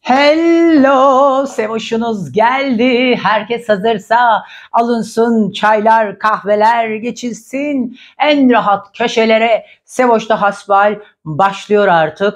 Hello, Sevoş'unuz geldi. Herkes hazırsa alınsın çaylar, kahveler geçilsin. En rahat köşelere Sevoş'ta hasbal başlıyor artık.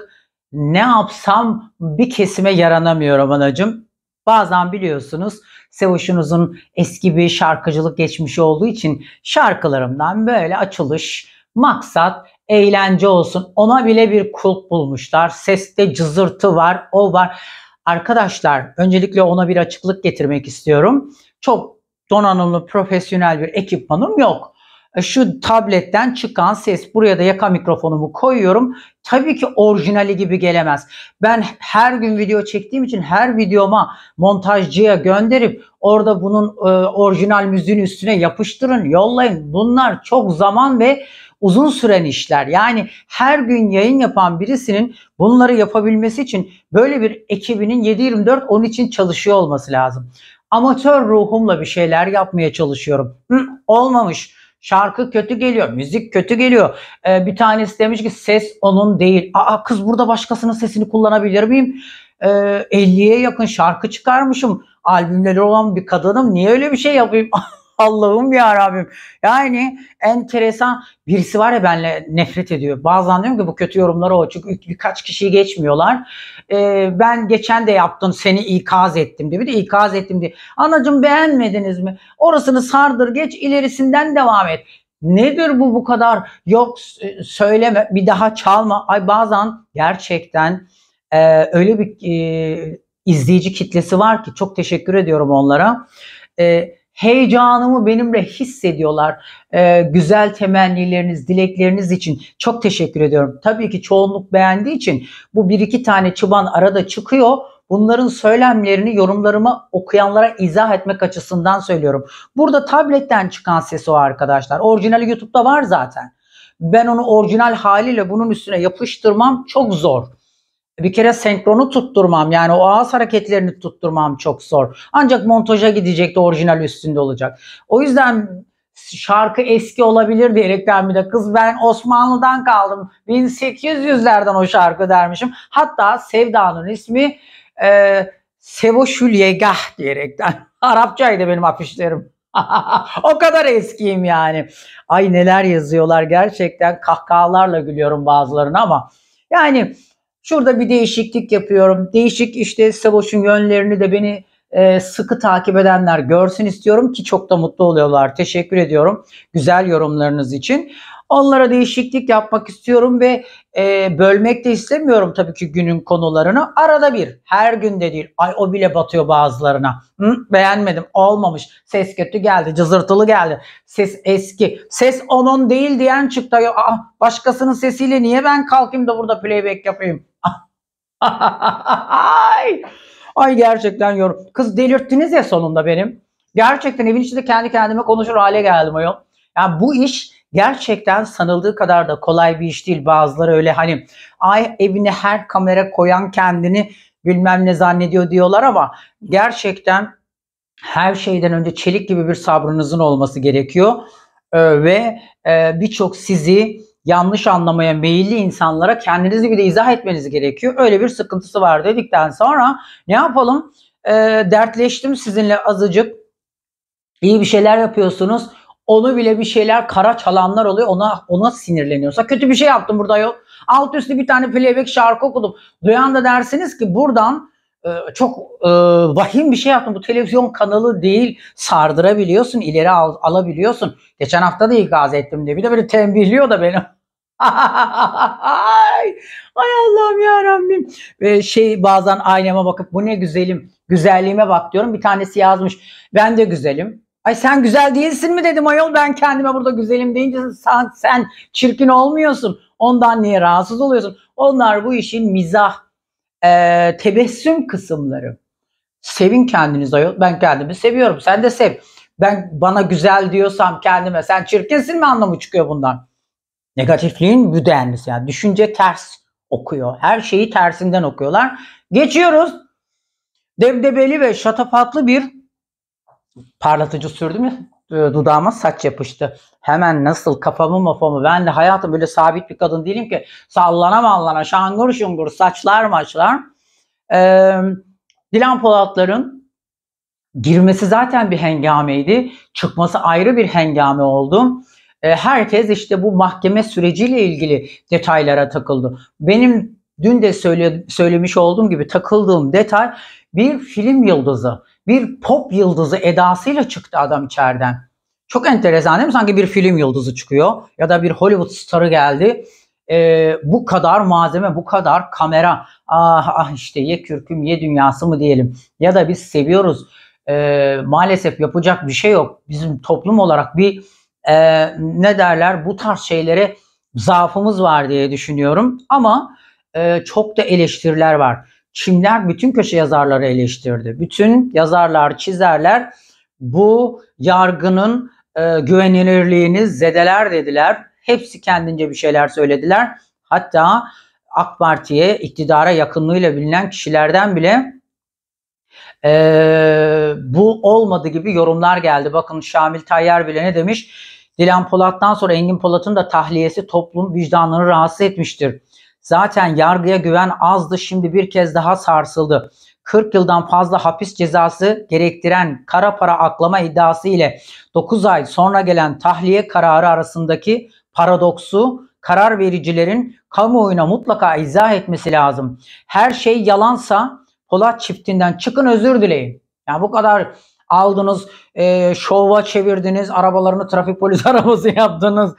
Ne yapsam bir kesime yaranamıyorum anacım. Bazen biliyorsunuz Sevoş'unuzun eski bir şarkıcılık geçmişi olduğu için şarkılarımdan böyle açılış, maksat, eğlence olsun. Ona bile bir kulp bulmuşlar. Seste cızırtı var, o var. Arkadaşlar öncelikle ona bir açıklık getirmek istiyorum. Çok donanımlı, profesyonel bir ekipmanım yok. E, şu tabletten çıkan ses buraya da yaka mikrofonumu koyuyorum. Tabii ki orijinali gibi gelemez. Ben her gün video çektiğim için her videoma montajcıya gönderip orada bunun e, orijinal müziğin üstüne yapıştırın, yollayın. Bunlar çok zaman ve uzun süren işler. Yani her gün yayın yapan birisinin bunları yapabilmesi için böyle bir ekibinin 7-24 onun için çalışıyor olması lazım. Amatör ruhumla bir şeyler yapmaya çalışıyorum. Hı, olmamış. Şarkı kötü geliyor, müzik kötü geliyor. Ee, bir tanesi demiş ki ses onun değil. Aa kız burada başkasının sesini kullanabilir miyim? Ee, 50'ye yakın şarkı çıkarmışım. Albümleri olan bir kadınım. Niye öyle bir şey yapayım? Allah'ım ya Rabbim. Yani enteresan birisi var ya benle nefret ediyor. Bazen diyorum ki bu kötü yorumlar o. Çünkü birkaç kişiyi geçmiyorlar. Ee, ben geçen de yaptım seni ikaz ettim diye. Bir de ikaz ettim diye. Anacım beğenmediniz mi? Orasını sardır geç ilerisinden devam et. Nedir bu bu kadar? Yok söyleme bir daha çalma. Ay bazen gerçekten e, öyle bir e, izleyici kitlesi var ki çok teşekkür ediyorum onlara. E, heyecanımı benimle hissediyorlar. Ee, güzel temennileriniz, dilekleriniz için çok teşekkür ediyorum. Tabii ki çoğunluk beğendiği için bu bir iki tane çıban arada çıkıyor. Bunların söylemlerini yorumlarıma okuyanlara izah etmek açısından söylüyorum. Burada tabletten çıkan ses o arkadaşlar. Orijinali YouTube'da var zaten. Ben onu orijinal haliyle bunun üstüne yapıştırmam çok zor bir kere senkronu tutturmam yani o ağız hareketlerini tutturmam çok zor. Ancak montaja gidecek de orijinal üstünde olacak. O yüzden şarkı eski olabilir diyerekten bir de kız ben Osmanlı'dan kaldım 1800'lerden o şarkı dermişim. Hatta Sevda'nın ismi e, Sevo Şülyegah diyerekten Arapçaydı benim afişlerim. o kadar eskiyim yani. Ay neler yazıyorlar gerçekten kahkahalarla gülüyorum bazılarını ama yani Şurada bir değişiklik yapıyorum. Değişik işte Savoş'un yönlerini de beni e, sıkı takip edenler görsün istiyorum ki çok da mutlu oluyorlar. Teşekkür ediyorum güzel yorumlarınız için. Onlara değişiklik yapmak istiyorum ve e, bölmek de istemiyorum tabii ki günün konularını. Arada bir, her günde değil. Ay o bile batıyor bazılarına. Hı, beğenmedim, olmamış. Ses kötü geldi, cızırtılı geldi. Ses eski. Ses onun değil diyen çıktı. Aa, ah, başkasının sesiyle niye ben kalkayım da burada playback yapayım? Ay. Ay gerçekten yorum. Kız delirttiniz ya sonunda benim. Gerçekten evin içinde kendi kendime konuşur hale geldim ayol. Yani bu iş gerçekten sanıldığı kadar da kolay bir iş değil. Bazıları öyle hani ay evine her kamera koyan kendini bilmem ne zannediyor diyorlar ama gerçekten her şeyden önce çelik gibi bir sabrınızın olması gerekiyor. Ee, ve e, birçok sizi yanlış anlamaya meyilli insanlara kendinizi bile izah etmeniz gerekiyor. Öyle bir sıkıntısı var dedikten sonra ne yapalım? E, dertleştim sizinle azıcık. İyi bir şeyler yapıyorsunuz. Onu bile bir şeyler kara çalanlar oluyor. Ona ona sinirleniyorsa kötü bir şey yaptım burada yok. Alt üstü bir tane playback şarkı okudum. Duyan da dersiniz ki buradan ee, çok e, vahim bir şey yaptın. Bu televizyon kanalı değil sardırabiliyorsun, ileri al, alabiliyorsun. Geçen hafta da ikaz ettim diye bir de böyle tembihliyor da beni. ay, ay Allah'ım ya Rabbim. Ve şey bazen aynama bakıp bu ne güzelim, güzelliğime bak diyorum. Bir tanesi yazmış. Ben de güzelim. Ay sen güzel değilsin mi dedim ayol ben kendime burada güzelim deyince sen, sen çirkin olmuyorsun. Ondan niye rahatsız oluyorsun? Onlar bu işin mizah e, tebessüm kısımları. Sevin kendinizi ayol. Ben kendimi seviyorum. Sen de sev. Ben bana güzel diyorsam kendime sen çirkinsin mi anlamı çıkıyor bundan. Negatifliğin müdenlisi yani. Düşünce ters okuyor. Her şeyi tersinden okuyorlar. Geçiyoruz. Debdebeli ve şatafatlı bir parlatıcı sürdüm ya. E, dudağıma saç yapıştı. Hemen nasıl kafamı mafamı ben de hayatım böyle sabit bir kadın değilim ki sallana mallana şangur şungur saçlar maçlar. Ee, Dilan Polatların girmesi zaten bir hengameydi. Çıkması ayrı bir hengame oldu. Ee, herkes işte bu mahkeme süreciyle ilgili detaylara takıldı. Benim dün de söyle, söylemiş olduğum gibi takıldığım detay bir film yıldızı bir pop yıldızı edasıyla çıktı adam içeriden. Çok enteresan değil mi? Sanki bir film yıldızı çıkıyor ya da bir Hollywood starı geldi. Ee, bu kadar malzeme, bu kadar kamera. Ah ah işte ye kürküm ye dünyası mı diyelim. Ya da biz seviyoruz. Ee, maalesef yapacak bir şey yok. Bizim toplum olarak bir e, ne derler bu tarz şeylere zaafımız var diye düşünüyorum. Ama e, çok da eleştiriler var. Çimler bütün köşe yazarları eleştirdi. Bütün yazarlar, çizerler bu yargının e, güvenilirliğini zedeler dediler. Hepsi kendince bir şeyler söylediler. Hatta AK Parti'ye iktidara yakınlığıyla bilinen kişilerden bile e, bu olmadı gibi yorumlar geldi. Bakın Şamil Tayyar bile ne demiş? Dilan Polat'tan sonra Engin Polat'ın da tahliyesi toplum vicdanını rahatsız etmiştir. Zaten yargıya güven azdı şimdi bir kez daha sarsıldı. 40 yıldan fazla hapis cezası gerektiren kara para aklama iddiası ile 9 ay sonra gelen tahliye kararı arasındaki paradoksu karar vericilerin kamuoyuna mutlaka izah etmesi lazım. Her şey yalansa Polat çiftinden çıkın özür dileyin. Yani bu kadar aldınız, e, şova çevirdiniz, arabalarını trafik polis arabası yaptınız,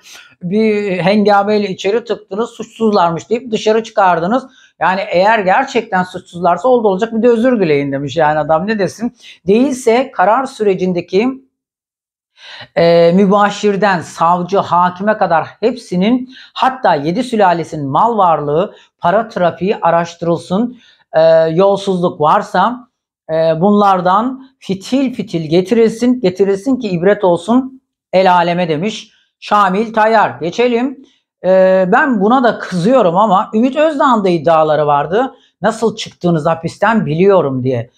bir hengameyle içeri tıktınız suçsuzlarmış deyip dışarı çıkardınız. Yani eğer gerçekten suçsuzlarsa oldu olacak bir de özür dileyin demiş yani adam ne desin. Değilse karar sürecindeki e, mübaşirden savcı hakime kadar hepsinin hatta 7 sülalesinin mal varlığı para trafiği araştırılsın e, yolsuzluk varsa e, bunlardan fitil fitil getirilsin getirilsin ki ibret olsun el aleme demiş. Şamil Tayyar. Geçelim. Ee, ben buna da kızıyorum ama Ümit Özdağ'ın da iddiaları vardı. Nasıl çıktığınız hapisten biliyorum diye.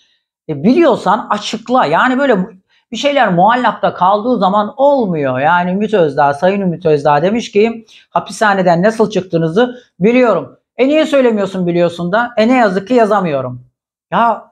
E, biliyorsan açıkla. Yani böyle bir şeyler muallakta kaldığı zaman olmuyor. Yani Ümit Özdağ, Sayın Ümit Özdağ demiş ki hapishaneden nasıl çıktığınızı biliyorum. E niye söylemiyorsun biliyorsun da? E ne yazık ki yazamıyorum. Ya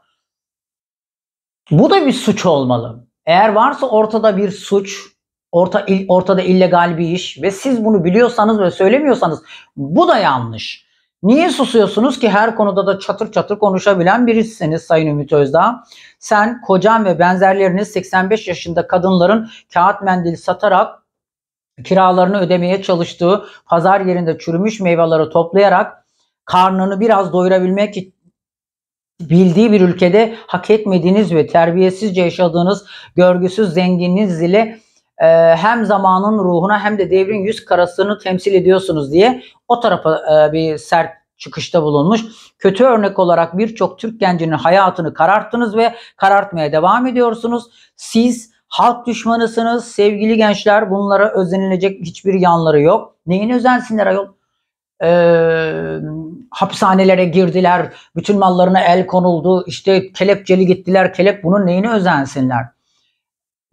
bu da bir suç olmalı. Eğer varsa ortada bir suç Orta, ortada illegal bir iş ve siz bunu biliyorsanız ve söylemiyorsanız bu da yanlış. Niye susuyorsunuz ki her konuda da çatır çatır konuşabilen birisiniz Sayın Ümit Özdağ? Sen, kocan ve benzerleriniz 85 yaşında kadınların kağıt mendil satarak kiralarını ödemeye çalıştığı pazar yerinde çürümüş meyveleri toplayarak karnını biraz doyurabilmek bildiği bir ülkede hak etmediğiniz ve terbiyesizce yaşadığınız görgüsüz zenginliğiniz ile e, hem zamanın ruhuna hem de devrin yüz karasını temsil ediyorsunuz diye o tarafa e, bir sert çıkışta bulunmuş. Kötü örnek olarak birçok Türk gencinin hayatını kararttınız ve karartmaya devam ediyorsunuz. Siz halk düşmanısınız sevgili gençler bunlara özenilecek hiçbir yanları yok. Neyin özensinler ayol? e, ee, hapishanelere girdiler, bütün mallarına el konuldu, işte kelepçeli gittiler, kelep bunun neyini özensinler?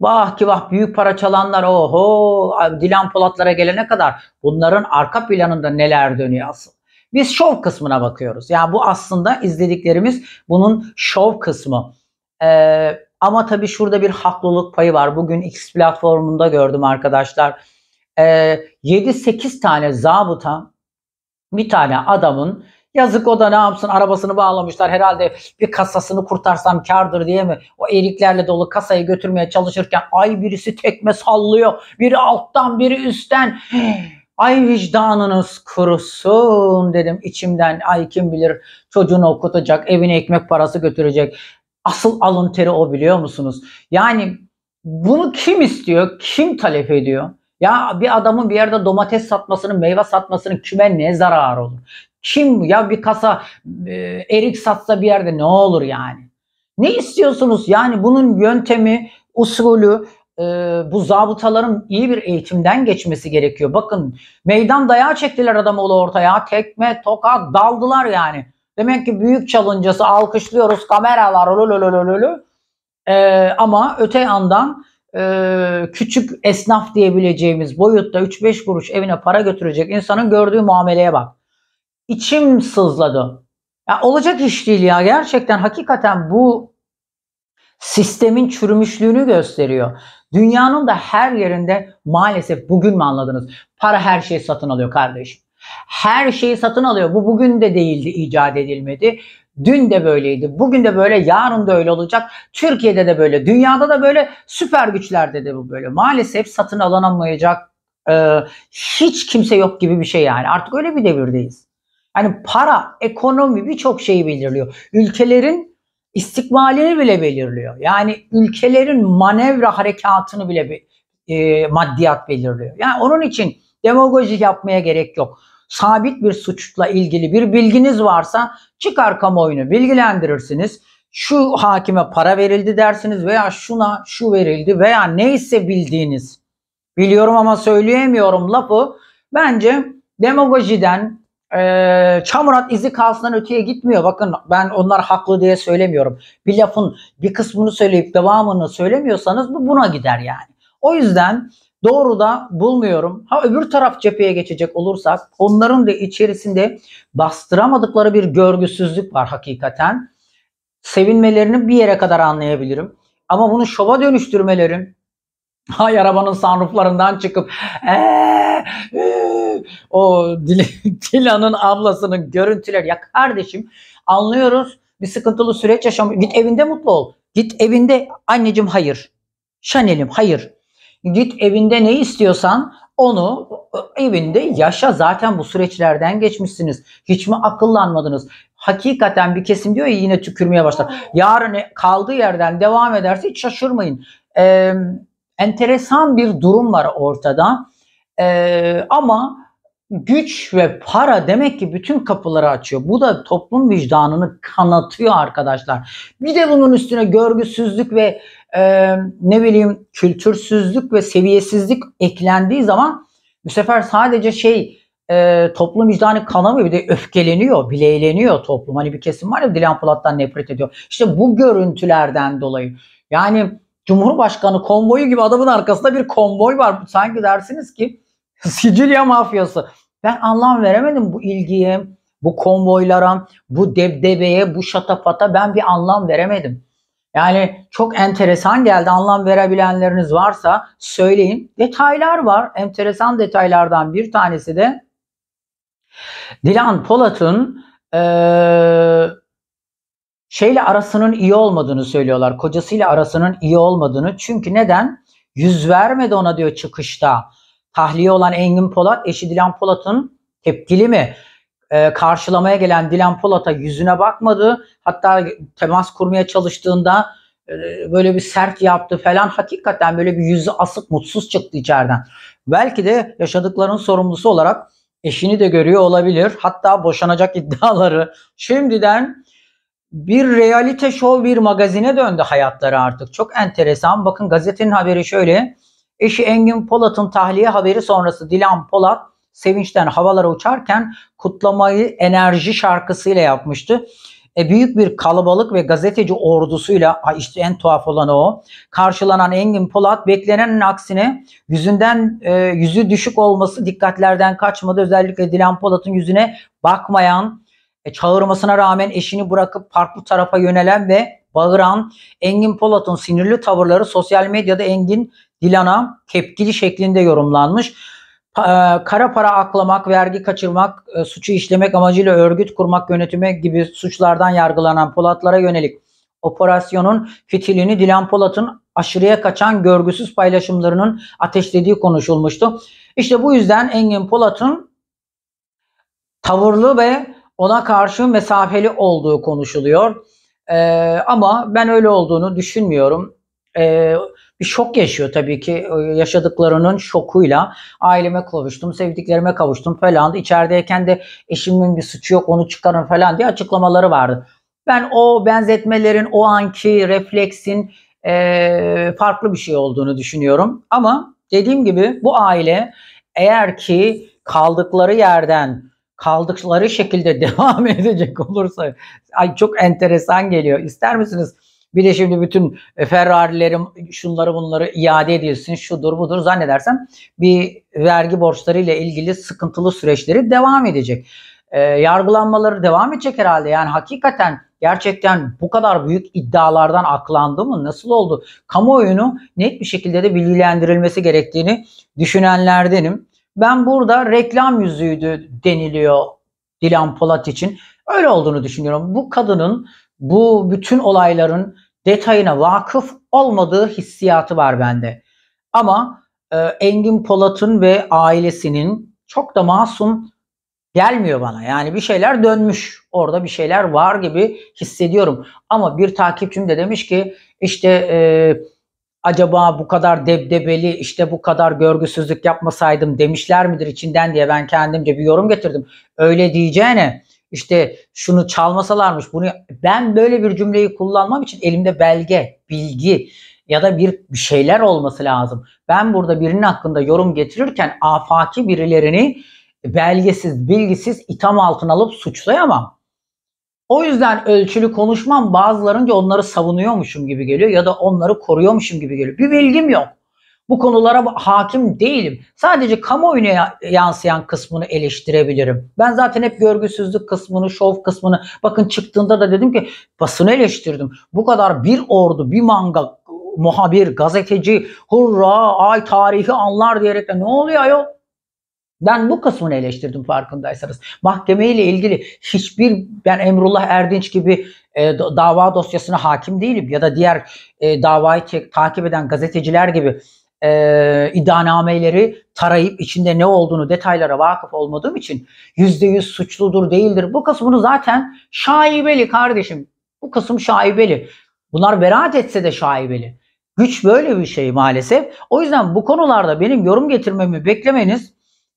Vah ki vah büyük para çalanlar oho Dilan Polatlara gelene kadar bunların arka planında neler dönüyor asıl. Biz şov kısmına bakıyoruz. Yani bu aslında izlediklerimiz bunun şov kısmı. Ee, ama tabii şurada bir haklılık payı var. Bugün X platformunda gördüm arkadaşlar. Ee, 7-8 tane zabıta bir tane adamın Yazık o da ne yapsın arabasını bağlamışlar herhalde bir kasasını kurtarsam kardır diye mi? O eriklerle dolu kasayı götürmeye çalışırken ay birisi tekme sallıyor. Biri alttan biri üstten. Ay vicdanınız kurusun dedim içimden. Ay kim bilir çocuğunu okutacak, evine ekmek parası götürecek. Asıl alın teri o biliyor musunuz? Yani bunu kim istiyor? Kim talep ediyor? Ya bir adamın bir yerde domates satmasının, meyve satmasının küme ne zararı olur? Kim ya bir kasa e, erik satsa bir yerde ne olur yani? Ne istiyorsunuz? Yani bunun yöntemi, usulü, e, bu zabıtaların iyi bir eğitimden geçmesi gerekiyor. Bakın meydan dayağı çektiler adamı ortaya. Tekme, tokat, daldılar yani. Demek ki büyük çalıncası alkışlıyoruz kameralar lülülülülü. E, ama öte yandan e, küçük esnaf diyebileceğimiz boyutta 3-5 kuruş evine para götürecek insanın gördüğü muameleye bak içim sızladı. Ya olacak iş değil ya. Gerçekten hakikaten bu sistemin çürümüşlüğünü gösteriyor. Dünyanın da her yerinde maalesef bugün mü anladınız? Para her şeyi satın alıyor kardeşim. Her şeyi satın alıyor. Bu bugün de değildi, icat edilmedi. Dün de böyleydi, bugün de böyle, yarın da öyle olacak. Türkiye'de de böyle, dünyada da böyle, süper güçlerde de bu böyle. Maalesef satın alınamayacak e, hiç kimse yok gibi bir şey yani. Artık öyle bir devirdeyiz. Yani para, ekonomi birçok şeyi belirliyor. Ülkelerin istikmalini bile belirliyor. Yani ülkelerin manevra harekatını bile e, maddiyat belirliyor. Yani onun için demagoji yapmaya gerek yok. Sabit bir suçla ilgili bir bilginiz varsa çıkar kamuoyunu bilgilendirirsiniz. Şu hakime para verildi dersiniz veya şuna şu verildi veya neyse bildiğiniz. Biliyorum ama söyleyemiyorum lafı bence demagojiden e, ee, Çamurat izi kalsından öteye gitmiyor. Bakın ben onlar haklı diye söylemiyorum. Bir lafın bir kısmını söyleyip devamını söylemiyorsanız bu buna gider yani. O yüzden doğru da bulmuyorum. Ha öbür taraf cepheye geçecek olursak onların da içerisinde bastıramadıkları bir görgüsüzlük var hakikaten. Sevinmelerini bir yere kadar anlayabilirim. Ama bunu şova dönüştürmelerin hay arabanın sanrıflarından çıkıp ee, ee, o Dilan'ın ablasının görüntüler Ya kardeşim anlıyoruz bir sıkıntılı süreç yaşam. Git evinde mutlu ol. Git evinde anneciğim hayır. Şanelim hayır. Git evinde ne istiyorsan onu e, evinde yaşa. Zaten bu süreçlerden geçmişsiniz. Hiç mi akıllanmadınız? Hakikaten bir kesim diyor ya yine tükürmeye başlar. Yarın e, kaldığı yerden devam ederse hiç şaşırmayın. Ee, enteresan bir durum var ortada. Ee, ama güç ve para demek ki bütün kapıları açıyor. Bu da toplum vicdanını kanatıyor arkadaşlar. Bir de bunun üstüne görgüsüzlük ve e, ne bileyim kültürsüzlük ve seviyesizlik eklendiği zaman bu sefer sadece şey e, toplum vicdanı kanamıyor bir de öfkeleniyor, bileğleniyor toplum. Hani bir kesim var ya Dilan Polat'tan nefret ediyor. İşte bu görüntülerden dolayı. Yani Cumhurbaşkanı konvoyu gibi adamın arkasında bir konvoy var. Sanki dersiniz ki Sicilya mafyası. Ben anlam veremedim bu ilgiye, bu konvoylara, bu debdebeye, bu şatafata ben bir anlam veremedim. Yani çok enteresan geldi. Anlam verebilenleriniz varsa söyleyin. Detaylar var. Enteresan detaylardan bir tanesi de Dilan Polat'ın ee, şeyle arasının iyi olmadığını söylüyorlar. Kocasıyla arasının iyi olmadığını. Çünkü neden? Yüz vermedi ona diyor çıkışta tahliye olan Engin Polat eşi Dilan Polat'ın tepkili mi? Ee, karşılamaya gelen Dilan Polat'a yüzüne bakmadı. Hatta temas kurmaya çalıştığında e, böyle bir sert yaptı falan. Hakikaten böyle bir yüzü asık mutsuz çıktı içeriden. Belki de yaşadıklarının sorumlusu olarak eşini de görüyor olabilir. Hatta boşanacak iddiaları şimdiden bir reality show bir magazine döndü hayatları artık. Çok enteresan. Bakın gazetenin haberi şöyle. Eşi Engin Polat'ın tahliye haberi sonrası Dilan Polat sevinçten havalara uçarken kutlamayı enerji şarkısıyla yapmıştı. E, büyük bir kalabalık ve gazeteci ordusuyla işte en tuhaf olan o karşılanan Engin Polat beklenenin aksine yüzünden e, yüzü düşük olması dikkatlerden kaçmadı. Özellikle Dilan Polat'ın yüzüne bakmayan e, çağırmasına rağmen eşini bırakıp farklı tarafa yönelen ve bağıran Engin Polat'ın sinirli tavırları sosyal medyada Engin Dilan'a tepkili şeklinde yorumlanmış. E, kara para aklamak, vergi kaçırmak, e, suçu işlemek amacıyla örgüt kurmak, yönetime gibi suçlardan yargılanan Polatlara yönelik operasyonun fitilini Dilan Polat'ın aşırıya kaçan görgüsüz paylaşımlarının ateşlediği konuşulmuştu. İşte bu yüzden Engin Polat'ın tavırlı ve ona karşı mesafeli olduğu konuşuluyor. E, ama ben öyle olduğunu düşünmüyorum. E, bir şok yaşıyor tabii ki e, yaşadıklarının şokuyla. Aileme kavuştum, sevdiklerime kavuştum falan. İçerideyken de eşimin bir suçu yok onu çıkarın falan diye açıklamaları vardı. Ben o benzetmelerin o anki refleksin e, farklı bir şey olduğunu düşünüyorum. Ama dediğim gibi bu aile eğer ki kaldıkları yerden kaldıkları şekilde devam edecek olursa ay çok enteresan geliyor. İster misiniz? Bir de şimdi bütün Ferrari'lerim şunları bunları iade edilsin şudur budur zannedersem bir vergi borçları ile ilgili sıkıntılı süreçleri devam edecek. E, yargılanmaları devam edecek herhalde. Yani hakikaten gerçekten bu kadar büyük iddialardan aklandı mı? Nasıl oldu? Kamuoyunu net bir şekilde de bilgilendirilmesi gerektiğini düşünenlerdenim ben burada reklam yüzüydü deniliyor Dilan Polat için. Öyle olduğunu düşünüyorum. Bu kadının bu bütün olayların detayına vakıf olmadığı hissiyatı var bende. Ama e, Engin Polat'ın ve ailesinin çok da masum gelmiyor bana. Yani bir şeyler dönmüş. Orada bir şeyler var gibi hissediyorum. Ama bir takipçim de demiş ki işte e, acaba bu kadar debdebeli işte bu kadar görgüsüzlük yapmasaydım demişler midir içinden diye ben kendimce bir yorum getirdim. Öyle diyeceğine işte şunu çalmasalarmış bunu ben böyle bir cümleyi kullanmam için elimde belge, bilgi ya da bir şeyler olması lazım. Ben burada birinin hakkında yorum getirirken afaki birilerini belgesiz, bilgisiz itham altına alıp suçlayamam. O yüzden ölçülü konuşmam bazılarınca onları savunuyormuşum gibi geliyor ya da onları koruyormuşum gibi geliyor. Bir bilgim yok. Bu konulara hakim değilim. Sadece kamuoyuna yansıyan kısmını eleştirebilirim. Ben zaten hep görgüsüzlük kısmını, şov kısmını bakın çıktığında da dedim ki basını eleştirdim. Bu kadar bir ordu, bir manga, muhabir, gazeteci hurra ay tarihi anlar diyerek ne oluyor ayol? Ben bu kısmını eleştirdim farkındaysanız. Mahkemeyle ilgili hiçbir ben Emrullah Erdinç gibi e, dava dosyasına hakim değilim ya da diğer e, davayı takip eden gazeteciler gibi e, iddianameleri tarayıp içinde ne olduğunu detaylara vakıf olmadığım için yüzde yüz suçludur değildir. Bu kısmını zaten şaibeli kardeşim. Bu kısım şaibeli. Bunlar beraat etse de şaibeli. Güç böyle bir şey maalesef. O yüzden bu konularda benim yorum getirmemi beklemeniz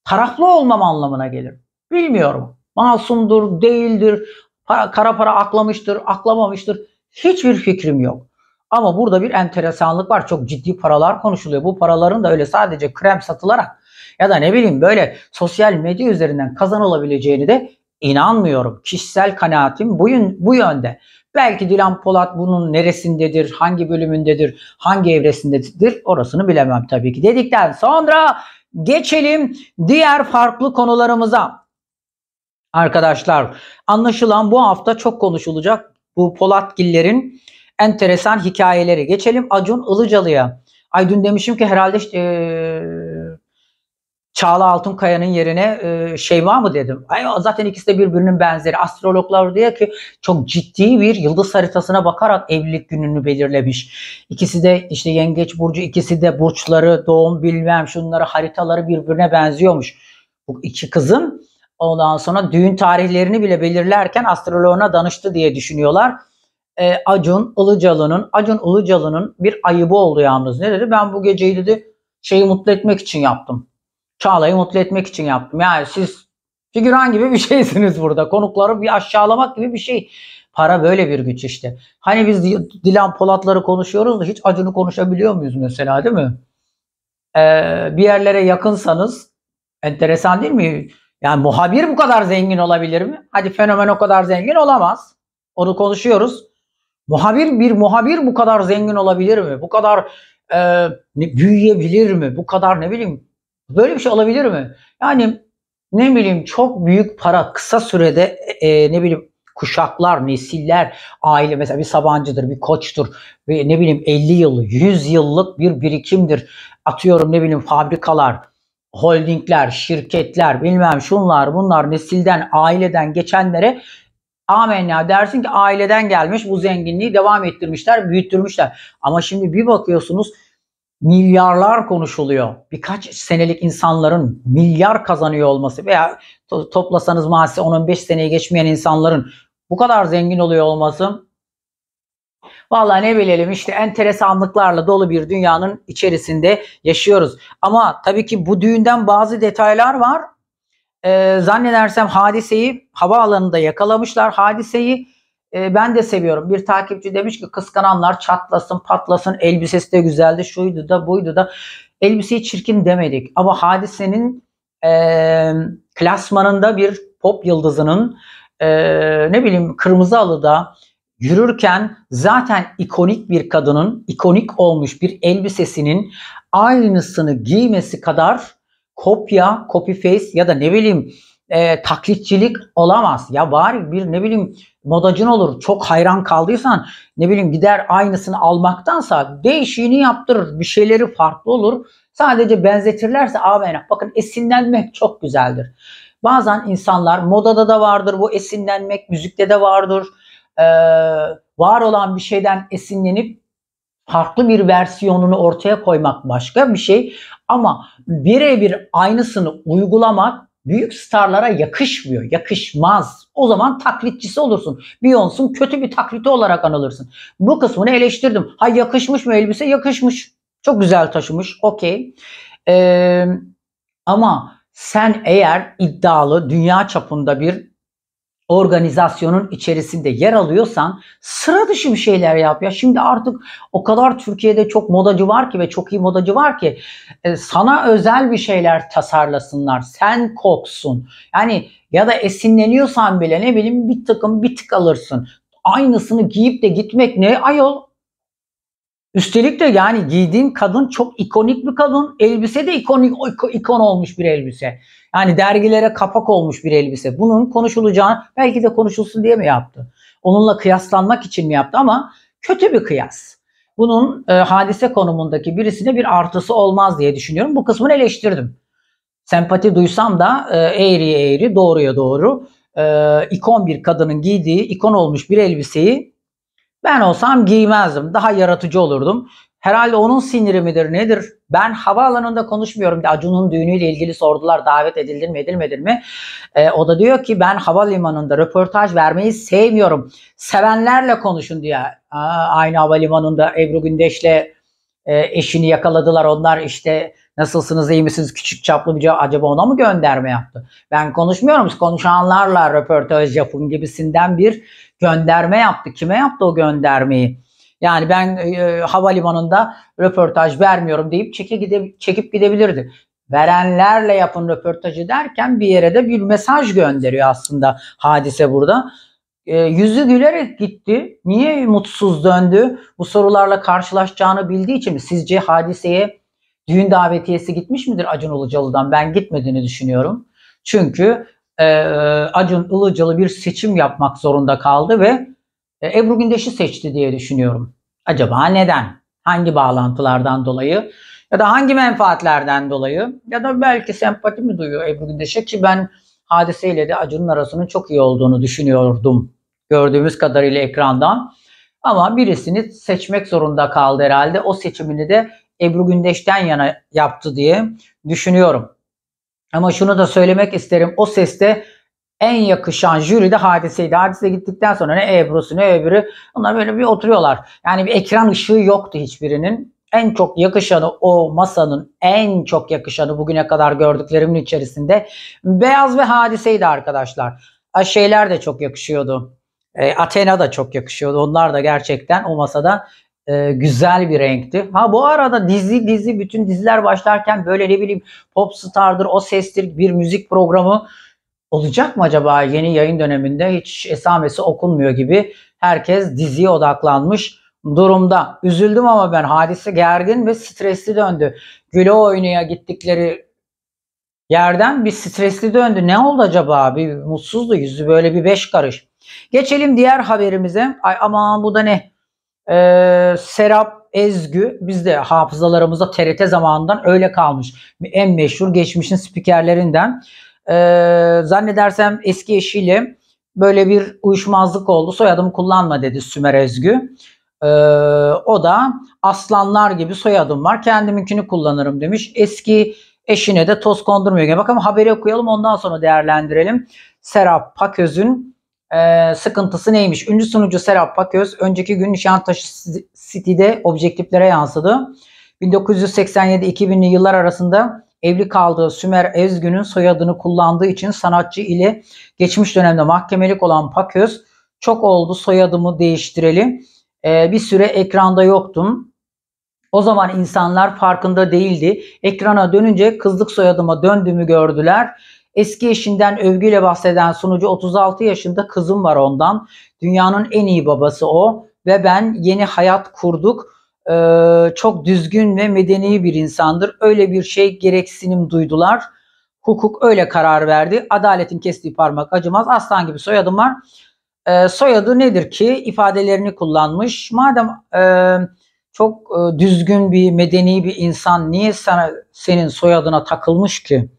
taraflı olmam anlamına gelir. Bilmiyorum. Masumdur, değildir, para, kara para aklamıştır, aklamamıştır. Hiçbir fikrim yok. Ama burada bir enteresanlık var. Çok ciddi paralar konuşuluyor. Bu paraların da öyle sadece krem satılarak ya da ne bileyim böyle sosyal medya üzerinden kazanılabileceğini de inanmıyorum. Kişisel kanaatim bu, bu yönde. Belki Dilan Polat bunun neresindedir, hangi bölümündedir, hangi evresindedir orasını bilemem tabii ki. Dedikten sonra Geçelim diğer farklı konularımıza. Arkadaşlar anlaşılan bu hafta çok konuşulacak bu Polatgillerin enteresan hikayeleri. Geçelim Acun Ilıcalı'ya. Ay dün demişim ki herhalde işte, Çağla Altunkaya'nın yerine e, Şeyma mı dedim. Ay, zaten ikisi de birbirinin benzeri. Astrologlar diyor ki çok ciddi bir yıldız haritasına bakarak evlilik gününü belirlemiş. İkisi de işte yengeç burcu, ikisi de burçları, doğum bilmem şunları haritaları birbirine benziyormuş. Bu iki kızın ondan sonra düğün tarihlerini bile belirlerken astroloğuna danıştı diye düşünüyorlar. E, Acun Ilıcalı'nın Acun Ilıcalı'nın bir ayıbı oldu yalnız. Ne dedi? Ben bu geceyi dedi şeyi mutlu etmek için yaptım Çağla'yı mutlu etmek için yaptım. Yani siz figüran gibi bir şeysiniz burada. Konukları bir aşağılamak gibi bir şey. Para böyle bir güç işte. Hani biz Dilan Polatları konuşuyoruz da hiç acını konuşabiliyor muyuz mesela değil mi? Ee, bir yerlere yakınsanız enteresan değil mi? Yani muhabir bu kadar zengin olabilir mi? Hadi fenomen o kadar zengin olamaz. Onu konuşuyoruz. Muhabir bir muhabir bu kadar zengin olabilir mi? Bu kadar e, büyüyebilir mi? Bu kadar ne bileyim Böyle bir şey olabilir mi? Yani ne bileyim çok büyük para kısa sürede e, ne bileyim kuşaklar, nesiller, aile mesela bir Sabancı'dır, bir Koç'tur ve ne bileyim 50 yıl, 100 yıllık bir birikimdir. Atıyorum ne bileyim fabrikalar, holdingler, şirketler, bilmem şunlar, bunlar nesilden, aileden geçenlere amenna dersin ki aileden gelmiş bu zenginliği devam ettirmişler, büyüttürmüşler. Ama şimdi bir bakıyorsunuz milyarlar konuşuluyor. Birkaç senelik insanların milyar kazanıyor olması veya to- toplasanız maalesef 10-15 seneyi geçmeyen insanların bu kadar zengin oluyor olması Vallahi ne bilelim işte enteresanlıklarla dolu bir dünyanın içerisinde yaşıyoruz. Ama tabii ki bu düğünden bazı detaylar var. Ee, zannedersem hadiseyi havaalanında yakalamışlar. Hadiseyi e, ben de seviyorum. Bir takipçi demiş ki kıskananlar çatlasın patlasın elbisesi de güzeldi şuydu da buydu da elbiseyi çirkin demedik. Ama hadisenin e, klasmanında bir pop yıldızının e, ne bileyim kırmızı alıda yürürken zaten ikonik bir kadının ikonik olmuş bir elbisesinin aynısını giymesi kadar kopya, copy paste ya da ne bileyim e, taklitçilik olamaz. Ya bari bir ne bileyim modacın olur. Çok hayran kaldıysan ne bileyim gider aynısını almaktansa değişiğini yaptırır. Bir şeyleri farklı olur. Sadece benzetirlerse amenak. Bakın esinlenmek çok güzeldir. Bazen insanlar modada da vardır bu esinlenmek, müzikte de vardır. Ee, var olan bir şeyden esinlenip farklı bir versiyonunu ortaya koymak başka bir şey. Ama birebir aynısını uygulamak büyük starlara yakışmıyor, yakışmaz. O zaman taklitçisi olursun. Beyoncé'un kötü bir taklidi olarak anılırsın. Bu kısmını eleştirdim. Ha yakışmış mı elbise? Yakışmış. Çok güzel taşımış. Okey. Ee, ama sen eğer iddialı, dünya çapında bir organizasyonun içerisinde yer alıyorsan sıra dışı bir şeyler yap ya. Şimdi artık o kadar Türkiye'de çok modacı var ki ve çok iyi modacı var ki e, sana özel bir şeyler tasarlasınlar. Sen koksun. Yani ya da esinleniyorsan bile ne bileyim bir takım bir tık alırsın. Aynısını giyip de gitmek ne ayol? Üstelik de yani giydiğin kadın çok ikonik bir kadın. Elbise de ikonik ikon olmuş bir elbise. Yani dergilere kapak olmuş bir elbise. Bunun konuşulacağını belki de konuşulsun diye mi yaptı? Onunla kıyaslanmak için mi yaptı ama kötü bir kıyas. Bunun e, hadise konumundaki birisine bir artısı olmaz diye düşünüyorum. Bu kısmını eleştirdim. Sempati duysam da e, eğriye eğri doğruya doğru e, ikon bir kadının giydiği ikon olmuş bir elbiseyi ben olsam giymezdim. Daha yaratıcı olurdum. Herhalde onun siniri midir nedir? Ben havaalanında konuşmuyorum. Acun'un düğünüyle ilgili sordular davet edildin mi edilmedin mi? E, o da diyor ki ben havalimanında röportaj vermeyi sevmiyorum. Sevenlerle konuşun diye. aynı havalimanında Ebru Gündeş'le e, eşini yakaladılar. Onlar işte nasılsınız iyi misiniz küçük çaplı bir cevap acaba ona mı gönderme yaptı? Ben konuşmuyorum konuşanlarla röportaj yapın gibisinden bir gönderme yaptı. Kime yaptı o göndermeyi? Yani ben e, e, havalimanında röportaj vermiyorum deyip çekip gide, çekip gidebilirdi. Verenlerle yapın röportajı derken bir yere de bir mesaj gönderiyor aslında hadise burada. E, yüzü gülerek gitti. Niye mutsuz döndü? Bu sorularla karşılaşacağını bildiği için mi? Sizce hadiseye düğün davetiyesi gitmiş midir Acun Ilıcalı'dan? Ben gitmediğini düşünüyorum. Çünkü e, Acun Ilıcalı bir seçim yapmak zorunda kaldı ve e, Ebru Gündeş'i seçti diye düşünüyorum. Acaba neden? Hangi bağlantılardan dolayı? Ya da hangi menfaatlerden dolayı? Ya da belki sempati mi duyuyor Ebru Gündeş'e ki ben hadiseyle de Acun'un arasının çok iyi olduğunu düşünüyordum. Gördüğümüz kadarıyla ekrandan. Ama birisini seçmek zorunda kaldı herhalde. O seçimini de Ebru Gündeş'ten yana yaptı diye düşünüyorum. Ama şunu da söylemek isterim. O seste en yakışan jüri de hadiseydi. Hadise gittikten sonra ne Ebru'su ne öbürü onlar böyle bir oturuyorlar. Yani bir ekran ışığı yoktu hiçbirinin. En çok yakışanı o masanın en çok yakışanı bugüne kadar gördüklerimin içerisinde beyaz ve hadiseydi arkadaşlar. Şeyler de çok yakışıyordu. E, Athena da çok yakışıyordu. Onlar da gerçekten o masada e, güzel bir renkti. Ha bu arada dizi dizi bütün diziler başlarken böyle ne bileyim pop stardır o sestir bir müzik programı olacak mı acaba yeni yayın döneminde hiç esamesi okunmuyor gibi herkes diziye odaklanmış durumda. Üzüldüm ama ben hadise gergin ve stresli döndü. Güle oynaya gittikleri yerden bir stresli döndü. Ne oldu acaba? Bir mutsuzdu yüzü böyle bir beş karış. Geçelim diğer haberimize. Ay aman bu da ne? Ee, Serap Ezgü bizde hafızalarımızda TRT zamanından öyle kalmış. En meşhur geçmişin spikerlerinden e, zannedersem eski eşiyle böyle bir uyuşmazlık oldu. Soyadımı kullanma dedi Sümer Özgü. E, o da aslanlar gibi soyadım var. Kendiminkini kullanırım demiş. Eski eşine de toz kondurmuyor. Bakalım haberi okuyalım ondan sonra değerlendirelim. Serap Paköz'ün e, sıkıntısı neymiş? Ünlü sunucu Serap Paköz önceki gün Nişantaşı City'de objektiflere yansıdı. 1987-2000'li yıllar arasında evli kaldığı Sümer Ezgün'ün soyadını kullandığı için sanatçı ile geçmiş dönemde mahkemelik olan Paköz çok oldu soyadımı değiştirelim. ee, bir süre ekranda yoktum. O zaman insanlar farkında değildi. Ekrana dönünce kızlık soyadıma döndüğümü gördüler. Eski eşinden övgüyle bahseden sunucu 36 yaşında kızım var ondan. Dünyanın en iyi babası o ve ben yeni hayat kurduk. Ee, çok düzgün ve medeni bir insandır. Öyle bir şey gereksinim duydular. Hukuk öyle karar verdi. Adaletin kestiği parmak acımaz. Aslan gibi soyadım var. E, soyadı nedir ki? ifadelerini kullanmış. Madem e, çok e, düzgün bir, medeni bir insan niye sana, senin soyadına takılmış ki?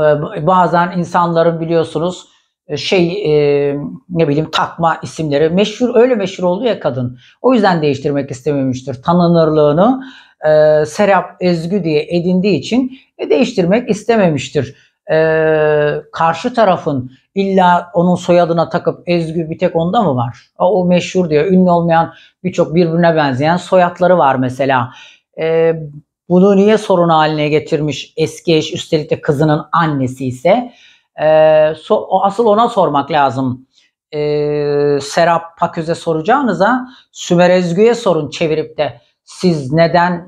E, bazen insanların biliyorsunuz e, şey e, ne bileyim takma isimleri meşhur öyle meşhur oldu ya kadın. O yüzden değiştirmek istememiştir. Tanınırlığını e, Serap Ezgü diye edindiği için e, değiştirmek istememiştir. E, karşı tarafın illa onun soyadına takıp Ezgü bir tek onda mı var? O, o meşhur diyor. Ünlü olmayan birçok birbirine benzeyen soyadları var mesela. E, bunu niye sorun haline getirmiş eski eş üstelik de kızının annesi ise? E, so, asıl ona sormak lazım. E, Serap Paküz'e soracağınıza Sümer Ezgü'ye sorun çevirip de siz neden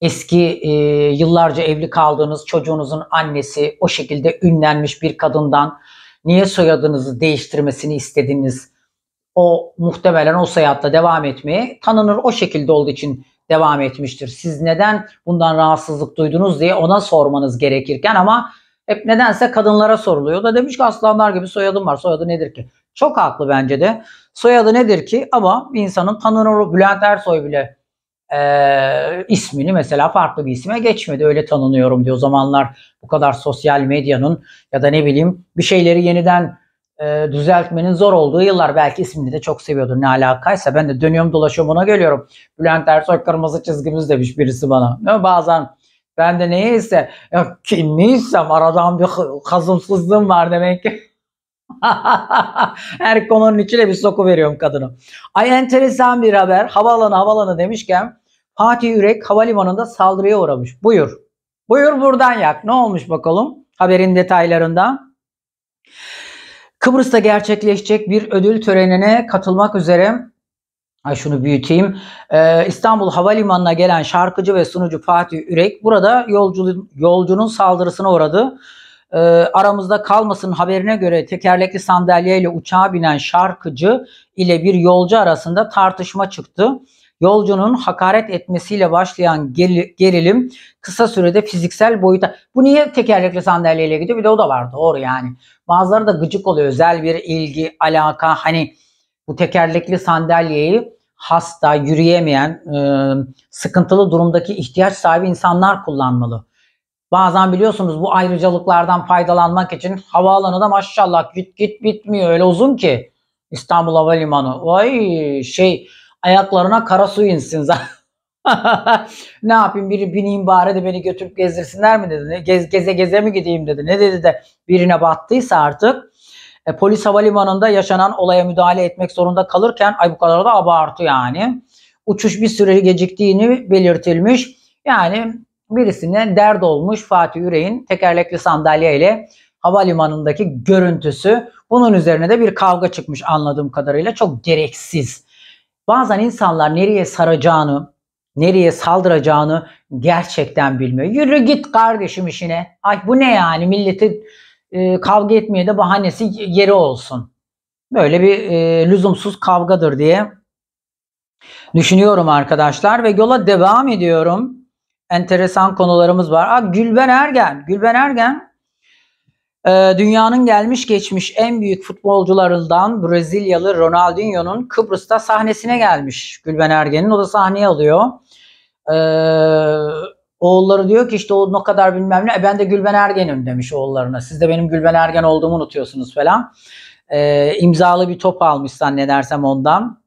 eski e, yıllarca evli kaldığınız çocuğunuzun annesi o şekilde ünlenmiş bir kadından niye soyadınızı değiştirmesini istediniz? O muhtemelen o soyadla devam etmeye tanınır o şekilde olduğu için devam etmiştir. Siz neden bundan rahatsızlık duydunuz diye ona sormanız gerekirken ama hep nedense kadınlara soruluyor. Da demiş ki aslanlar gibi soyadım var. Soyadı nedir ki? Çok haklı bence de. Soyadı nedir ki? Ama bir insanın tanınır. Bülent Ersoy bile e, ismini mesela farklı bir isime geçmedi. Öyle tanınıyorum diyor. O zamanlar bu kadar sosyal medyanın ya da ne bileyim bir şeyleri yeniden e, düzeltmenin zor olduğu yıllar. Belki ismini de çok seviyordur ne alakaysa. Ben de dönüyorum dolaşıyorum ona geliyorum. Bülent Ersoy kırmızı çizgimiz demiş birisi bana. Bazen ben de neyse ya kimliysem aradan bir kazımsızlığım var demek ki. Her konunun içine bir soku veriyorum kadını. Ay enteresan bir haber. Havaalanı havaalanı demişken Fatih ürek havalimanında saldırıya uğramış. Buyur. Buyur buradan yak. Ne olmuş bakalım haberin detaylarında. Kıbrıs'ta gerçekleşecek bir ödül törenine katılmak üzere Ay şunu büyüteyim. Ee, İstanbul Havalimanı'na gelen şarkıcı ve sunucu Fatih Ürek burada yolcu, yolcunun saldırısına uğradı. Ee, aramızda kalmasın haberine göre tekerlekli sandalyeyle uçağa binen şarkıcı ile bir yolcu arasında tartışma çıktı. Yolcunun hakaret etmesiyle başlayan gerilim kısa sürede fiziksel boyuta. Bu niye tekerlekli sandalyeyle gidiyor? Bir de o da var doğru yani. Bazıları da gıcık oluyor. Özel bir ilgi, alaka hani bu tekerlekli sandalyeyi hasta, yürüyemeyen, e, sıkıntılı durumdaki ihtiyaç sahibi insanlar kullanmalı. Bazen biliyorsunuz bu ayrıcalıklardan faydalanmak için havaalanı da maşallah git git bitmiyor öyle uzun ki İstanbul Havalimanı. Vay şey ayaklarına kara su insin ne yapayım biri bineyim bari de beni götürüp gezdirsinler mi dedi. Gez, geze geze mi gideyim dedi. Ne dedi de birine battıysa artık e, polis havalimanında yaşanan olaya müdahale etmek zorunda kalırken ay bu kadar da abartı yani. Uçuş bir süre geciktiğini belirtilmiş. Yani birisine dert olmuş Fatih Yüreğin tekerlekli sandalyeyle havalimanındaki görüntüsü. Bunun üzerine de bir kavga çıkmış anladığım kadarıyla. Çok gereksiz. Bazen insanlar nereye saracağını, nereye saldıracağını gerçekten bilmiyor. Yürü git kardeşim işine. Ay bu ne yani milleti ee, kavga etmeye de bahanesi yeri olsun. Böyle bir e, lüzumsuz kavgadır diye düşünüyorum arkadaşlar ve yola devam ediyorum. Enteresan konularımız var. Aa, Gülben Ergen. Gülben Ergen e, dünyanın gelmiş geçmiş en büyük futbolcularından Brezilyalı Ronaldinho'nun Kıbrıs'ta sahnesine gelmiş. Gülben Ergen'in o da sahneye alıyor. Eee Oğulları diyor ki işte o ne kadar bilmem ne. E ben de Gülben Ergen'im demiş oğullarına. Siz de benim Gülben Ergen olduğumu unutuyorsunuz falan. E, imzalı bir top almış zannedersem ondan.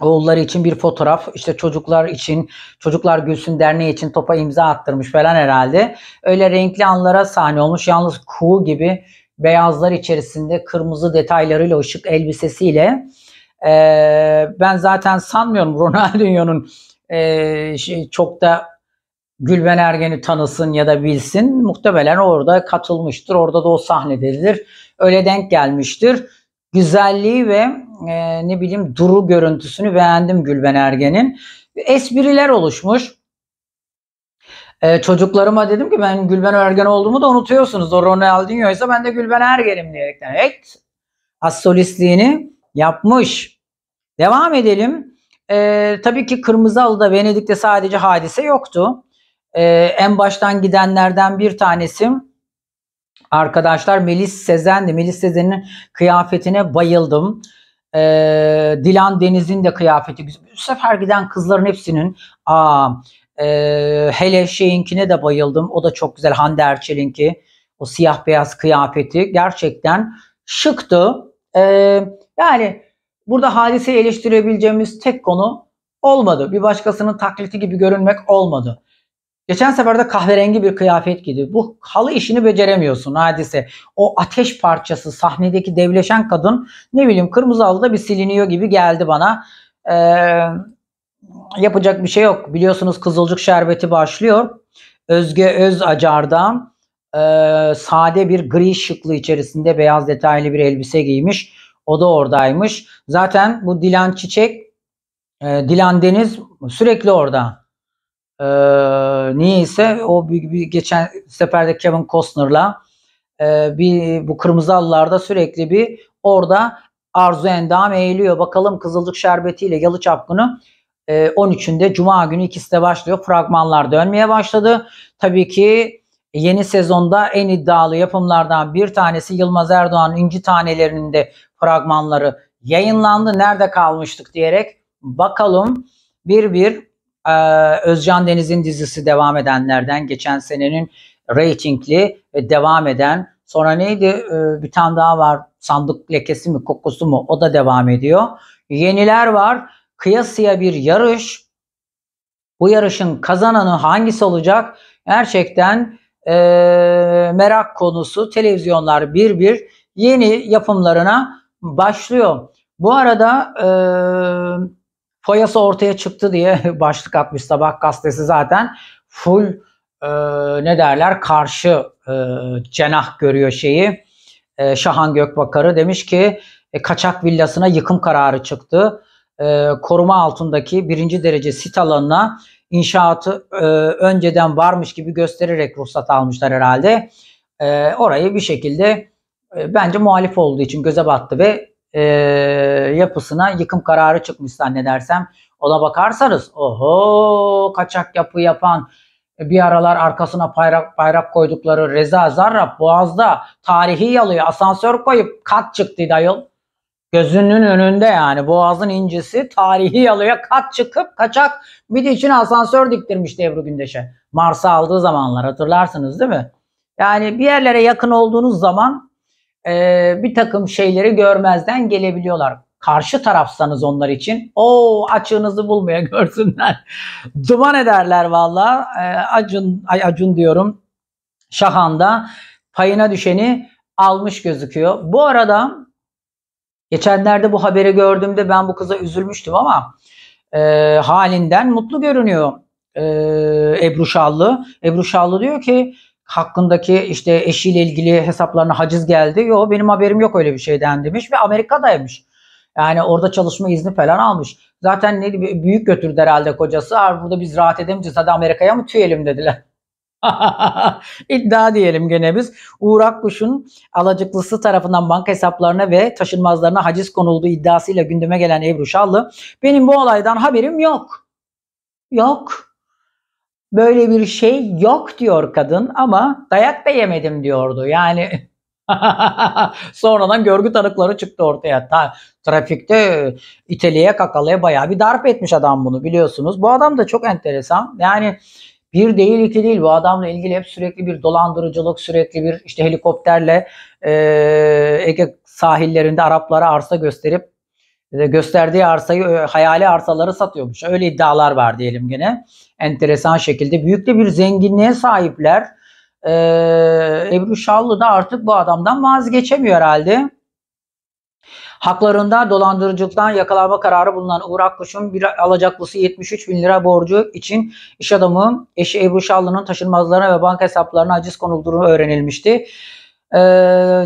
Oğulları için bir fotoğraf, işte çocuklar için, Çocuklar Gülsün Derneği için topa imza attırmış falan herhalde. Öyle renkli anlara sahne olmuş. Yalnız kuğu gibi beyazlar içerisinde kırmızı detaylarıyla, ışık elbisesiyle. Ee, ben zaten sanmıyorum Ronaldinho'nun e, şey, çok da Gülben Ergen'i tanısın ya da bilsin muhtemelen orada katılmıştır. Orada da o sahnededir. Öyle denk gelmiştir. Güzelliği ve e, ne bileyim duru görüntüsünü beğendim Gülben Ergen'in. Espriler oluşmuş. E, çocuklarıma dedim ki ben Gülben Ergen olduğumu da unutuyorsunuz. O Ronaldinho ise ben de Gülben Ergen'im diyerekten. Evet. Assolistliğini yapmış. Devam edelim. E, tabii ki Kırmızı Halı'da Venedik'te sadece hadise yoktu e, en baştan gidenlerden bir tanesi arkadaşlar Melis Sezen'di. Melis Sezen'in kıyafetine bayıldım. E, Dilan Deniz'in de kıyafeti güzel. Bu sefer giden kızların hepsinin aa, e, hele şeyinkine de bayıldım. O da çok güzel Hande Erçel'inki. O siyah beyaz kıyafeti gerçekten şıktı. E, yani burada hadiseyi eleştirebileceğimiz tek konu olmadı. Bir başkasının taklidi gibi görünmek olmadı. Geçen sefer de kahverengi bir kıyafet giydi. Bu halı işini beceremiyorsun hadise. O ateş parçası sahnedeki devleşen kadın ne bileyim kırmızı da bir siliniyor gibi geldi bana. Ee, yapacak bir şey yok. Biliyorsunuz Kızılcık Şerbeti başlıyor. Özge Öz Acar'dan e, ee, sade bir gri şıklı içerisinde beyaz detaylı bir elbise giymiş. O da oradaymış. Zaten bu Dilan Çiçek, e, Dilan Deniz sürekli orada. E, niye ise o bir, bir geçen seferde Kevin Costner'la e, bir bu kırmızı halılarda sürekli bir orada arzu endam eğiliyor. Bakalım Kızılcık şerbetiyle ile Yalı Çapkını e, 13'ünde Cuma günü ikisi de başlıyor. Fragmanlar dönmeye başladı. Tabii ki yeni sezonda en iddialı yapımlardan bir tanesi Yılmaz Erdoğan İnci Tanelerinin de fragmanları yayınlandı. Nerede kalmıştık diyerek bakalım bir bir ee, Özcan Deniz'in dizisi devam edenlerden geçen senenin reytingli e, devam eden sonra neydi e, bir tane daha var sandık lekesi mi kokusu mu o da devam ediyor. Yeniler var kıyasıya bir yarış bu yarışın kazananı hangisi olacak gerçekten e, merak konusu televizyonlar bir bir yeni yapımlarına başlıyor. Bu arada e, foyası ortaya çıktı diye başlık atmış sabah gazetesi zaten full e, ne derler karşı e, cenah görüyor şeyi. E, Şahan Gökbakarı demiş ki e, kaçak villasına yıkım kararı çıktı. E, koruma altındaki birinci derece sit alanına inşaatı e, önceden varmış gibi göstererek ruhsat almışlar herhalde. E, orayı bir şekilde e, bence muhalif olduğu için göze battı ve e, yapısına yıkım kararı çıkmış zannedersem. Ona bakarsanız oho kaçak yapı yapan e, bir aralar arkasına bayrak, bayrak koydukları Reza Zarrab Boğaz'da tarihi yalıyor. Asansör koyup kat çıktı ayol. Gözünün önünde yani Boğaz'ın incisi tarihi yalıya kat çıkıp kaçak bir de içine asansör diktirmiş Ebru Gündeş'e. Mars'a aldığı zamanlar hatırlarsınız değil mi? Yani bir yerlere yakın olduğunuz zaman e, bir takım şeyleri görmezden gelebiliyorlar. Karşı tarafsanız onlar için o açığınızı bulmaya görsünler. Duman ederler valla. E, ee, acun, ay, acun diyorum. Şahan payına düşeni almış gözüküyor. Bu arada geçenlerde bu haberi gördüğümde ben bu kıza üzülmüştüm ama e, halinden mutlu görünüyor e, Ebru Şallı. Ebru Şallı diyor ki hakkındaki işte eşiyle ilgili hesaplarına haciz geldi. Yo benim haberim yok öyle bir şeyden demiş ve Amerika'daymış. Yani orada çalışma izni falan almış. Zaten ne büyük götürdü herhalde kocası. Abi burada biz rahat edemeyeceğiz. Hadi Amerika'ya mı tüyelim dediler. İddia diyelim gene biz. Uğur Akkuş'un alacıklısı tarafından banka hesaplarına ve taşınmazlarına haciz konulduğu iddiasıyla gündeme gelen Ebru Şallı. Benim bu olaydan haberim yok. Yok böyle bir şey yok diyor kadın ama dayak da yemedim diyordu. Yani sonradan görgü tanıkları çıktı ortaya. Ta, trafikte iteliye kakalaya bayağı bir darp etmiş adam bunu biliyorsunuz. Bu adam da çok enteresan. Yani bir değil iki değil bu adamla ilgili hep sürekli bir dolandırıcılık sürekli bir işte helikopterle e, Ege sahillerinde Araplara arsa gösterip gösterdiği arsayı hayali arsaları satıyormuş. Öyle iddialar var diyelim gene. Enteresan şekilde büyük de bir zenginliğe sahipler. Ee, Ebru Şallı da artık bu adamdan vazgeçemiyor herhalde. Haklarında dolandırıcılıktan yakalanma kararı bulunan Uğur Akkuş'un bir alacaklısı 73 bin lira borcu için iş adamı eşi Ebru Şallı'nın taşınmazlarına ve banka hesaplarına aciz konulduğunu öğrenilmişti. Ee,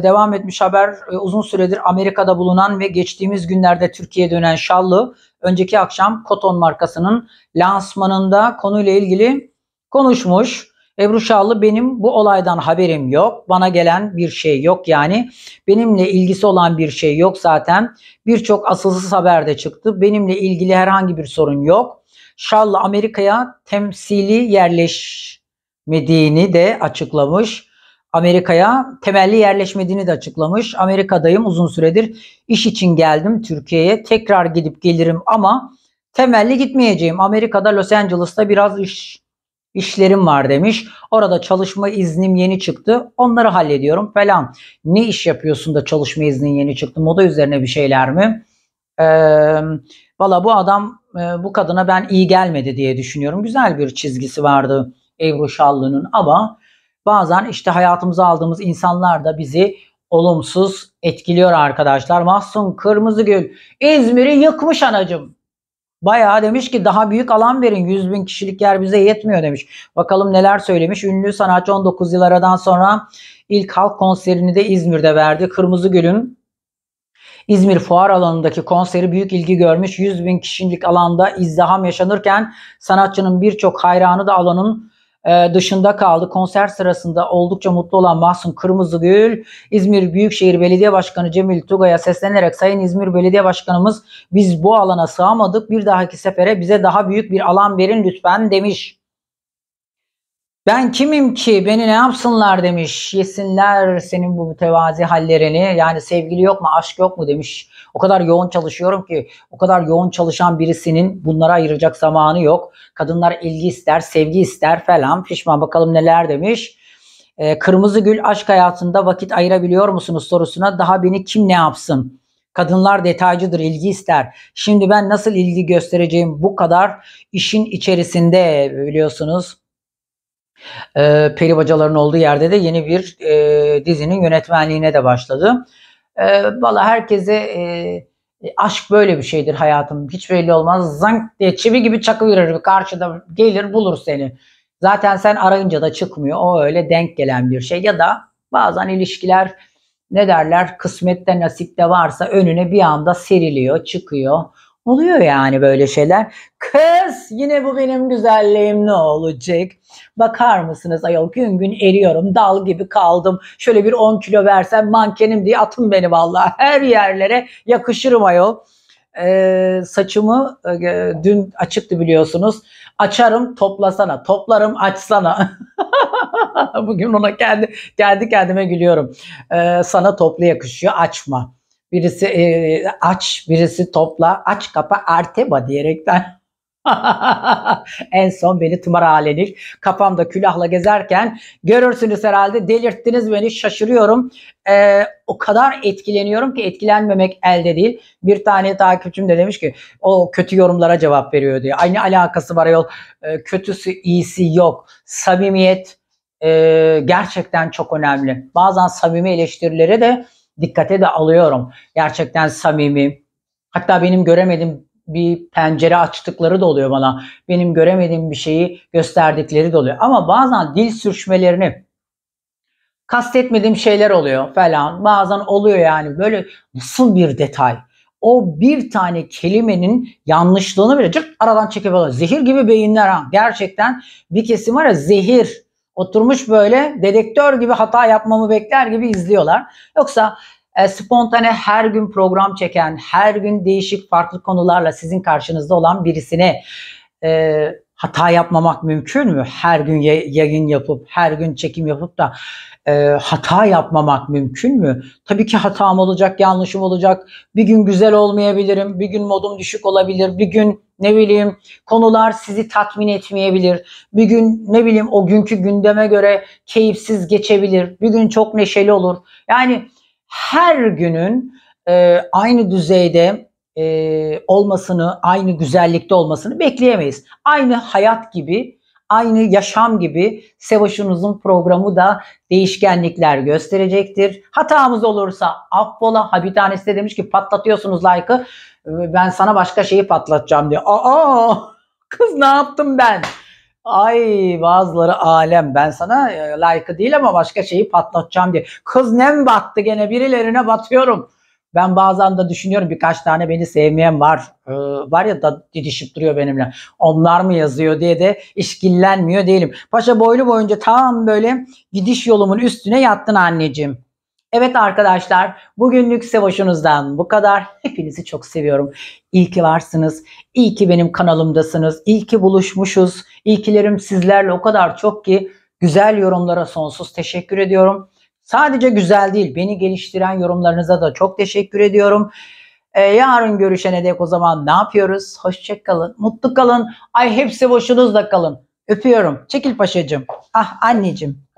devam etmiş haber e, uzun süredir Amerika'da bulunan ve geçtiğimiz günlerde Türkiye'ye dönen Şallı önceki akşam Koton markasının lansmanında konuyla ilgili konuşmuş. Ebru Şallı benim bu olaydan haberim yok. Bana gelen bir şey yok yani. Benimle ilgisi olan bir şey yok zaten. Birçok asılsız haber de çıktı. Benimle ilgili herhangi bir sorun yok. Şallı Amerika'ya temsili yerleşmediğini de açıklamış. Amerika'ya temelli yerleşmediğini de açıklamış. Amerika'dayım uzun süredir iş için geldim Türkiye'ye tekrar gidip gelirim ama temelli gitmeyeceğim. Amerika'da Los Angeles'ta biraz iş işlerim var demiş. Orada çalışma iznim yeni çıktı. Onları hallediyorum falan. Ne iş yapıyorsun da çalışma iznin yeni çıktı? Moda üzerine bir şeyler mi? Ee, Valla bu adam e, bu kadına ben iyi gelmedi diye düşünüyorum. Güzel bir çizgisi vardı Ebru Şallı'nın ama bazen işte hayatımıza aldığımız insanlar da bizi olumsuz etkiliyor arkadaşlar. Mahsun Gül İzmir'i yıkmış anacım. Bayağı demiş ki daha büyük alan verin 100 bin kişilik yer bize yetmiyor demiş. Bakalım neler söylemiş. Ünlü sanatçı 19 yıl aradan sonra ilk halk konserini de İzmir'de verdi. Kırmızı Gül'ün İzmir fuar alanındaki konseri büyük ilgi görmüş. 100 bin kişilik alanda izdiham yaşanırken sanatçının birçok hayranı da alanın e, dışında kaldı. Konser sırasında oldukça mutlu olan Mahsun Kırmızıgül, İzmir Büyükşehir Belediye Başkanı Cemil Tugay'a seslenerek Sayın İzmir Belediye Başkanımız biz bu alana sığamadık bir dahaki sefere bize daha büyük bir alan verin lütfen demiş. Ben kimim ki beni ne yapsınlar demiş. Yesinler senin bu mütevazi hallerini. Yani sevgili yok mu aşk yok mu demiş. O kadar yoğun çalışıyorum ki o kadar yoğun çalışan birisinin bunlara ayıracak zamanı yok. Kadınlar ilgi ister sevgi ister falan pişman bakalım neler demiş. Ee, Kırmızı Gül aşk hayatında vakit ayırabiliyor musunuz sorusuna daha beni kim ne yapsın? Kadınlar detaycıdır, ilgi ister. Şimdi ben nasıl ilgi göstereceğim bu kadar işin içerisinde biliyorsunuz e, Peri Bacalar'ın olduğu yerde de yeni bir e, dizinin yönetmenliğine de başladı. Ee, e, Valla herkese e, aşk böyle bir şeydir hayatım. Hiç belli olmaz. Zank diye çivi gibi çakıverir. Karşıda gelir bulur seni. Zaten sen arayınca da çıkmıyor. O öyle denk gelen bir şey. Ya da bazen ilişkiler ne derler kısmette nasipte varsa önüne bir anda seriliyor, çıkıyor. Oluyor yani böyle şeyler. Kız yine bu benim güzelliğim ne olacak? Bakar mısınız ayol gün gün eriyorum dal gibi kaldım. Şöyle bir 10 kilo versem mankenim diye atın beni vallahi her yerlere yakışırım ayol. Ee, saçımı e, dün açıktı biliyorsunuz. Açarım toplasana, toplarım açsana. Bugün ona kendi kendi kendime gülüyorum. Ee, sana toplu yakışıyor açma Birisi e, aç, birisi topla, aç kapa arteba diyerekten en son beni tımar halelik kafamda külahla gezerken görürsünüz herhalde delirttiniz beni şaşırıyorum ee, o kadar etkileniyorum ki etkilenmemek elde değil bir tane takipçim de demiş ki o kötü yorumlara cevap veriyor diye aynı alakası var yol ee, kötüsü iyisi yok samimiyet e, gerçekten çok önemli bazen samimi eleştirileri de dikkate de alıyorum. Gerçekten samimi. Hatta benim göremedim bir pencere açtıkları da oluyor bana. Benim göremediğim bir şeyi gösterdikleri de oluyor. Ama bazen dil sürçmelerini kastetmediğim şeyler oluyor falan. Bazen oluyor yani böyle nasıl bir detay. O bir tane kelimenin yanlışlığını bile cırt aradan çekip alıyor. Zehir gibi beyinler ha. Gerçekten bir kesim var ya zehir Oturmuş böyle dedektör gibi hata yapmamı bekler gibi izliyorlar. Yoksa e, spontane her gün program çeken, her gün değişik farklı konularla sizin karşınızda olan birisine e, hata yapmamak mümkün mü? Her gün yayın yapıp, her gün çekim yapıp da e, hata yapmamak mümkün mü? Tabii ki hatam olacak, yanlışım olacak. Bir gün güzel olmayabilirim, bir gün modum düşük olabilir, bir gün ne bileyim konular sizi tatmin etmeyebilir. Bir gün ne bileyim o günkü gündeme göre keyifsiz geçebilir. Bir gün çok neşeli olur. Yani her günün e, aynı düzeyde e, olmasını, aynı güzellikte olmasını bekleyemeyiz. Aynı hayat gibi, aynı yaşam gibi Sevaş'ınızın programı da değişkenlikler gösterecektir. Hatamız olursa affola. Ha bir tanesi de demiş ki patlatıyorsunuz like'ı. E, ben sana başka şeyi patlatacağım diyor. Aa kız ne yaptım ben? Ay bazıları alem ben sana e, like'ı değil ama başka şeyi patlatacağım diye. Kız nem battı gene birilerine batıyorum. Ben bazen de düşünüyorum birkaç tane beni sevmeyen var. Ee, var ya da didişip duruyor benimle. Onlar mı yazıyor diye de işkillenmiyor değilim. Paşa boylu boyunca tam böyle gidiş yolumun üstüne yattın anneciğim. Evet arkadaşlar bugünlük savaşınızdan bu kadar. Hepinizi çok seviyorum. İyi ki varsınız. İyi ki benim kanalımdasınız. İyi ki buluşmuşuz. İyi sizlerle o kadar çok ki güzel yorumlara sonsuz teşekkür ediyorum. Sadece güzel değil beni geliştiren yorumlarınıza da çok teşekkür ediyorum. Ee, yarın görüşene dek o zaman ne yapıyoruz? Hoşçakalın, mutlu kalın. Ay hepsi boşunuzla kalın. Öpüyorum. Çekil paşacığım. Ah anneciğim.